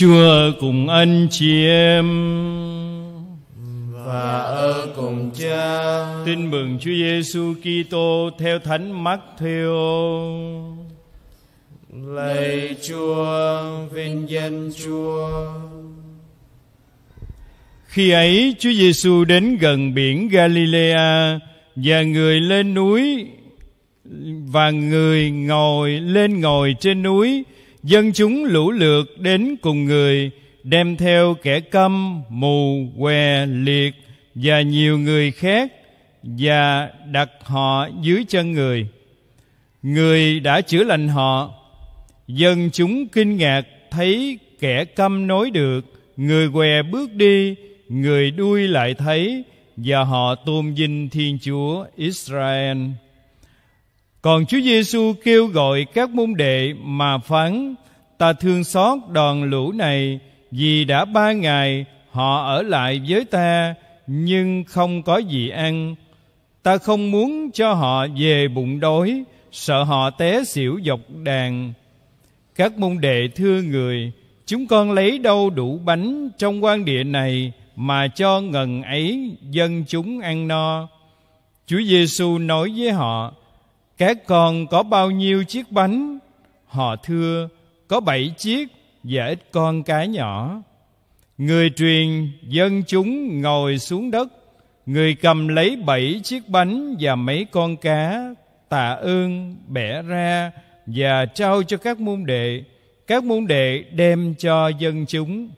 Chúa cùng anh chị em và ở cùng Cha. Tin mừng Chúa Giêsu Kitô theo Thánh Mắc Theo. Lạy Chúa, vinh danh Chúa. Khi ấy Chúa Giêsu đến gần biển Galilea và người lên núi và người ngồi lên ngồi trên núi dân chúng lũ lượt đến cùng người đem theo kẻ câm mù què liệt và nhiều người khác và đặt họ dưới chân người người đã chữa lành họ dân chúng kinh ngạc thấy kẻ câm nói được người què bước đi người đuôi lại thấy và họ tôn vinh thiên chúa israel còn Chúa Giêsu kêu gọi các môn đệ mà phán Ta thương xót đoàn lũ này Vì đã ba ngày họ ở lại với ta Nhưng không có gì ăn Ta không muốn cho họ về bụng đói Sợ họ té xỉu dọc đàn Các môn đệ thưa người Chúng con lấy đâu đủ bánh trong quan địa này Mà cho ngần ấy dân chúng ăn no Chúa Giêsu nói với họ các con có bao nhiêu chiếc bánh? Họ thưa, có bảy chiếc và ít con cá nhỏ. Người truyền dân chúng ngồi xuống đất. Người cầm lấy bảy chiếc bánh và mấy con cá tạ ơn bẻ ra và trao cho các môn đệ các môn đệ đem cho dân chúng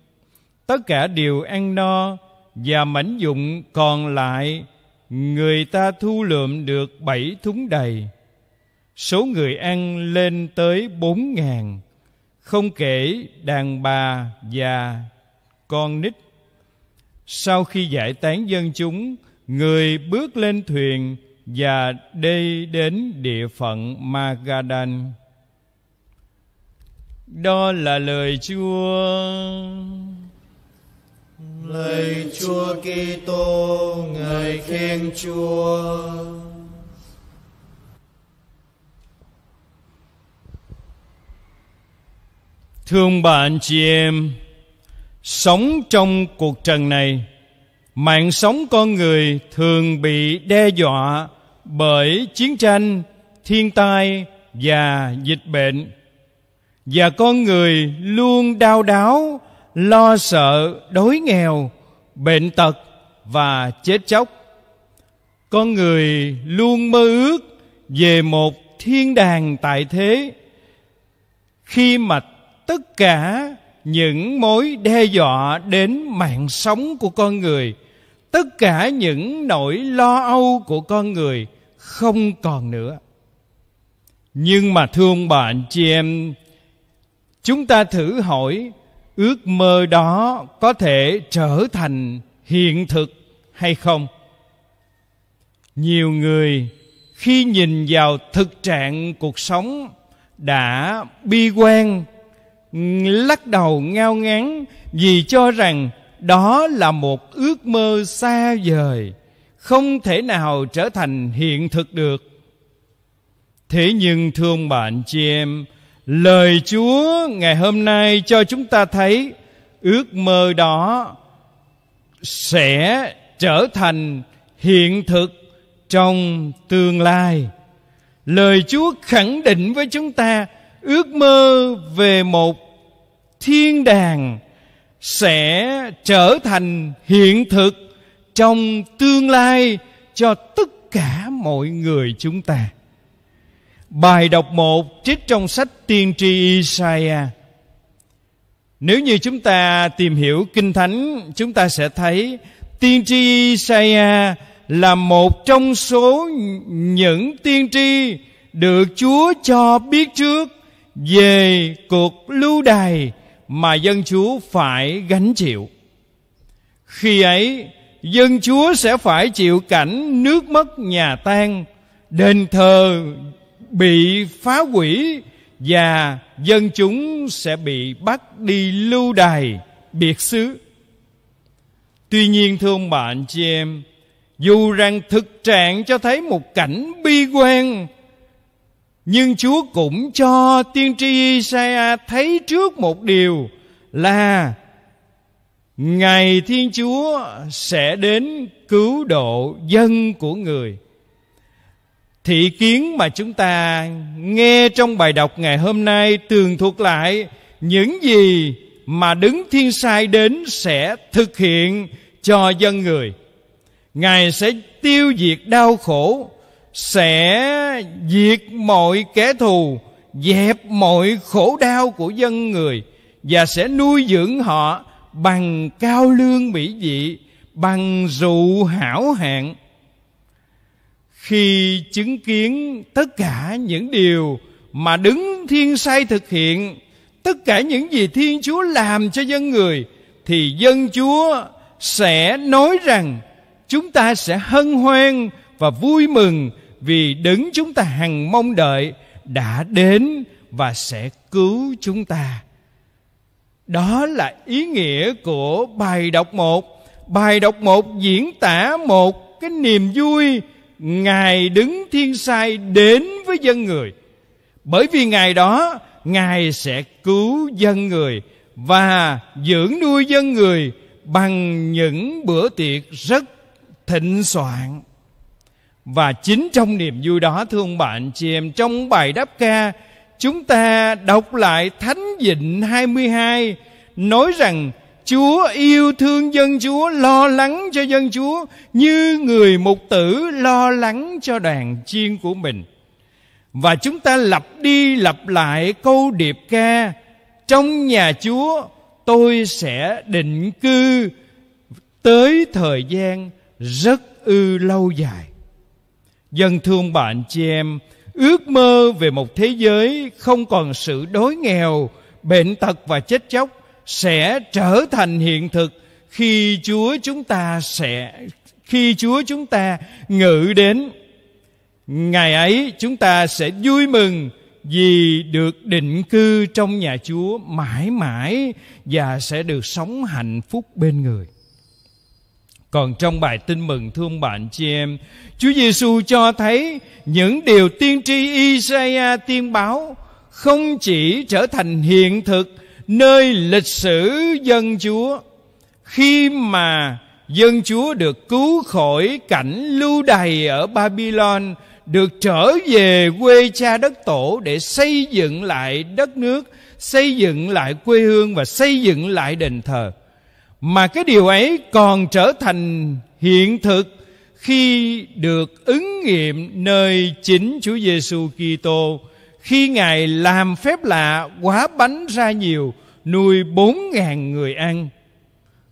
tất cả đều ăn no và mảnh dụng còn lại người ta thu lượm được bảy thúng đầy Số người ăn lên tới bốn ngàn Không kể đàn bà, già, con nít Sau khi giải tán dân chúng Người bước lên thuyền và đi đến địa phận Magadan. Đó là lời Chúa. Lời Chúa Kitô, ngài khen Chúa. thương bạn chị em sống trong cuộc trần này mạng sống con người thường bị đe dọa bởi chiến tranh thiên tai và dịch bệnh và con người luôn đau đáu lo sợ đói nghèo bệnh tật và chết chóc con người luôn mơ ước về một thiên đàng tại thế khi mà tất cả những mối đe dọa đến mạng sống của con người tất cả những nỗi lo âu của con người không còn nữa nhưng mà thương bạn chị em chúng ta thử hỏi ước mơ đó có thể trở thành hiện thực hay không nhiều người khi nhìn vào thực trạng cuộc sống đã bi quan lắc đầu ngao ngán vì cho rằng đó là một ước mơ xa vời không thể nào trở thành hiện thực được thế nhưng thương bạn chị em lời chúa ngày hôm nay cho chúng ta thấy ước mơ đó sẽ trở thành hiện thực trong tương lai lời chúa khẳng định với chúng ta ước mơ về một thiên đàng sẽ trở thành hiện thực trong tương lai cho tất cả mọi người chúng ta. Bài đọc một trích trong sách Tiên tri Isaiah. Nếu như chúng ta tìm hiểu Kinh Thánh, chúng ta sẽ thấy Tiên tri Isaiah là một trong số những tiên tri được Chúa cho biết trước về cuộc lưu đày mà dân chúa phải gánh chịu khi ấy dân chúa sẽ phải chịu cảnh nước mất nhà tan đền thờ bị phá hủy và dân chúng sẽ bị bắt đi lưu đày biệt xứ tuy nhiên thưa ông bà chị em dù rằng thực trạng cho thấy một cảnh bi quan nhưng Chúa cũng cho tiên tri Isaiah thấy trước một điều là ngày Thiên Chúa sẽ đến cứu độ dân của người. Thị kiến mà chúng ta nghe trong bài đọc ngày hôm nay tường thuật lại những gì mà đứng thiên sai đến sẽ thực hiện cho dân người. Ngài sẽ tiêu diệt đau khổ sẽ diệt mọi kẻ thù dẹp mọi khổ đau của dân người và sẽ nuôi dưỡng họ bằng cao lương mỹ vị bằng rượu hảo hạng khi chứng kiến tất cả những điều mà đứng thiên sai thực hiện tất cả những gì thiên chúa làm cho dân người thì dân chúa sẽ nói rằng chúng ta sẽ hân hoan và vui mừng vì đứng chúng ta hằng mong đợi đã đến và sẽ cứu chúng ta. Đó là ý nghĩa của bài đọc một. Bài đọc một diễn tả một cái niềm vui Ngài đứng thiên sai đến với dân người. Bởi vì Ngài đó, Ngài sẽ cứu dân người và dưỡng nuôi dân người bằng những bữa tiệc rất thịnh soạn và chính trong niềm vui đó thưa ông bạn chị em Trong bài đáp ca Chúng ta đọc lại Thánh Vịnh 22 Nói rằng Chúa yêu thương dân Chúa Lo lắng cho dân Chúa Như người mục tử lo lắng cho đàn chiên của mình Và chúng ta lặp đi lặp lại câu điệp ca Trong nhà Chúa tôi sẽ định cư Tới thời gian rất ư lâu dài dân thương bạn chị em ước mơ về một thế giới không còn sự đói nghèo bệnh tật và chết chóc sẽ trở thành hiện thực khi chúa chúng ta sẽ khi chúa chúng ta ngự đến ngày ấy chúng ta sẽ vui mừng vì được định cư trong nhà chúa mãi mãi và sẽ được sống hạnh phúc bên người còn trong bài tin mừng thương bạn chị em Chúa Giêsu cho thấy những điều tiên tri Isaiah tiên báo Không chỉ trở thành hiện thực nơi lịch sử dân Chúa Khi mà dân Chúa được cứu khỏi cảnh lưu đày ở Babylon Được trở về quê cha đất tổ để xây dựng lại đất nước Xây dựng lại quê hương và xây dựng lại đền thờ mà cái điều ấy còn trở thành hiện thực khi được ứng nghiệm nơi chính Chúa Giêsu Kitô khi Ngài làm phép lạ quá bánh ra nhiều nuôi bốn ngàn người ăn.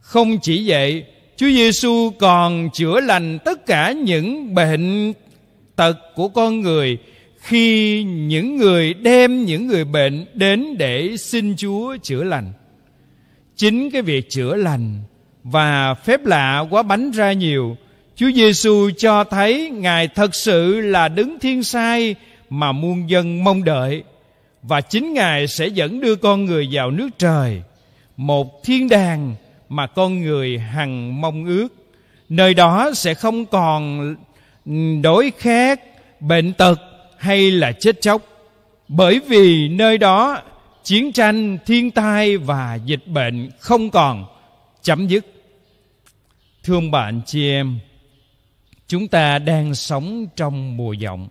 Không chỉ vậy, Chúa Giêsu còn chữa lành tất cả những bệnh tật của con người khi những người đem những người bệnh đến để xin Chúa chữa lành chính cái việc chữa lành và phép lạ quá bánh ra nhiều Chúa Giêsu cho thấy Ngài thật sự là đứng thiên sai mà muôn dân mong đợi và chính Ngài sẽ dẫn đưa con người vào nước trời, một thiên đàng mà con người hằng mong ước. Nơi đó sẽ không còn đối khát, bệnh tật hay là chết chóc, bởi vì nơi đó chiến tranh thiên tai và dịch bệnh không còn chấm dứt thưa ông bạn chị em chúng ta đang sống trong mùa vọng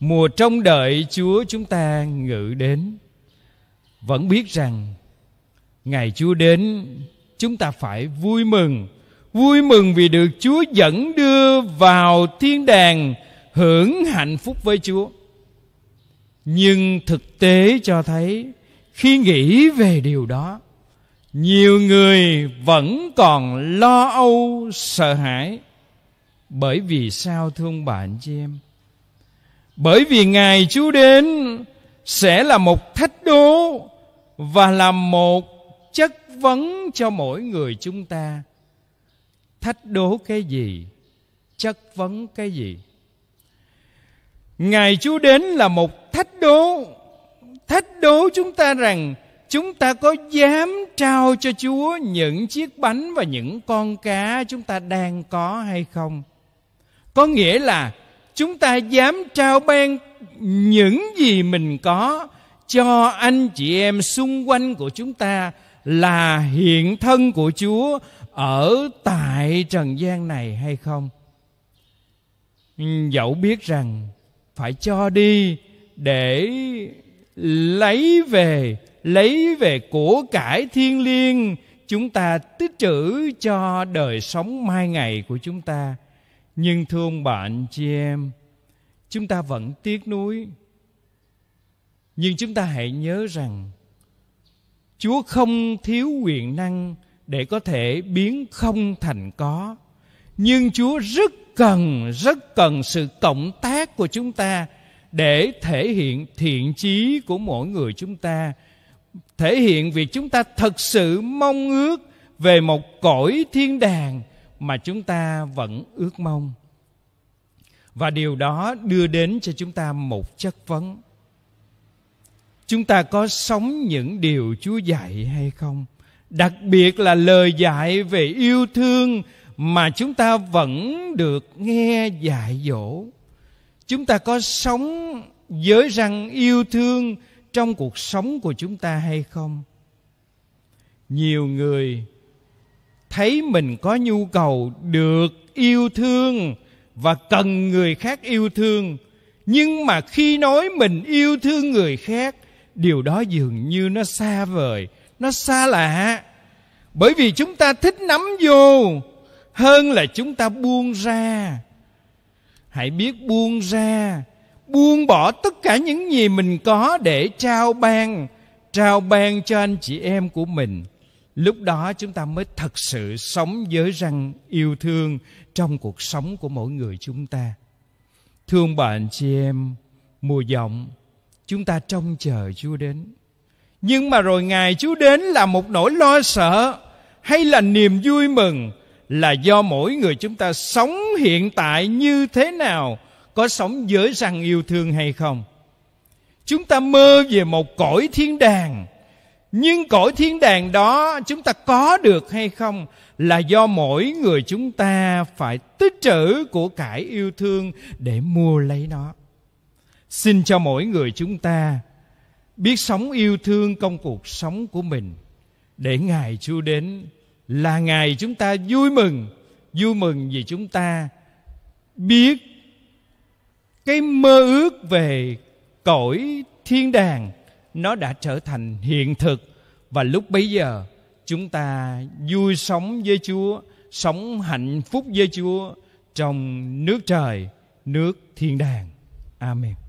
mùa trông đợi chúa chúng ta ngự đến vẫn biết rằng ngày chúa đến chúng ta phải vui mừng vui mừng vì được chúa dẫn đưa vào thiên đàng hưởng hạnh phúc với chúa nhưng thực tế cho thấy khi nghĩ về điều đó nhiều người vẫn còn lo âu sợ hãi bởi vì sao thương bạn, chị em bởi vì ngài chúa đến sẽ là một thách đố và là một chất vấn cho mỗi người chúng ta thách đố cái gì chất vấn cái gì ngài chúa đến là một thách đố thách đố chúng ta rằng chúng ta có dám trao cho Chúa những chiếc bánh và những con cá chúng ta đang có hay không? Có nghĩa là chúng ta dám trao ban những gì mình có cho anh chị em xung quanh của chúng ta là hiện thân của Chúa ở tại trần gian này hay không? Dẫu biết rằng phải cho đi để lấy về lấy về của cải thiên liêng chúng ta tích trữ cho đời sống mai ngày của chúng ta nhưng thương bạn chị em chúng ta vẫn tiếc nuối nhưng chúng ta hãy nhớ rằng chúa không thiếu quyền năng để có thể biến không thành có nhưng chúa rất cần rất cần sự cộng tác của chúng ta để thể hiện thiện chí của mỗi người chúng ta thể hiện việc chúng ta thật sự mong ước về một cõi thiên đàng mà chúng ta vẫn ước mong và điều đó đưa đến cho chúng ta một chất vấn chúng ta có sống những điều chúa dạy hay không đặc biệt là lời dạy về yêu thương mà chúng ta vẫn được nghe dạy dỗ chúng ta có sống với răng yêu thương trong cuộc sống của chúng ta hay không nhiều người thấy mình có nhu cầu được yêu thương và cần người khác yêu thương nhưng mà khi nói mình yêu thương người khác điều đó dường như nó xa vời nó xa lạ bởi vì chúng ta thích nắm vô hơn là chúng ta buông ra hãy biết buông ra buông bỏ tất cả những gì mình có để trao ban trao ban cho anh chị em của mình lúc đó chúng ta mới thật sự sống với răng yêu thương trong cuộc sống của mỗi người chúng ta thương bạn chị em mùa vọng chúng ta trông chờ chúa đến nhưng mà rồi ngài chúa đến là một nỗi lo sợ hay là niềm vui mừng là do mỗi người chúng ta sống hiện tại như thế nào có sống giới dàng yêu thương hay không chúng ta mơ về một cõi thiên đàng nhưng cõi thiên đàng đó chúng ta có được hay không là do mỗi người chúng ta phải tích trữ của cải yêu thương để mua lấy nó xin cho mỗi người chúng ta biết sống yêu thương công cuộc sống của mình để ngài chúa đến là ngày chúng ta vui mừng vui mừng vì chúng ta biết cái mơ ước về cõi thiên đàng nó đã trở thành hiện thực và lúc bấy giờ chúng ta vui sống với chúa sống hạnh phúc với chúa trong nước trời nước thiên đàng amen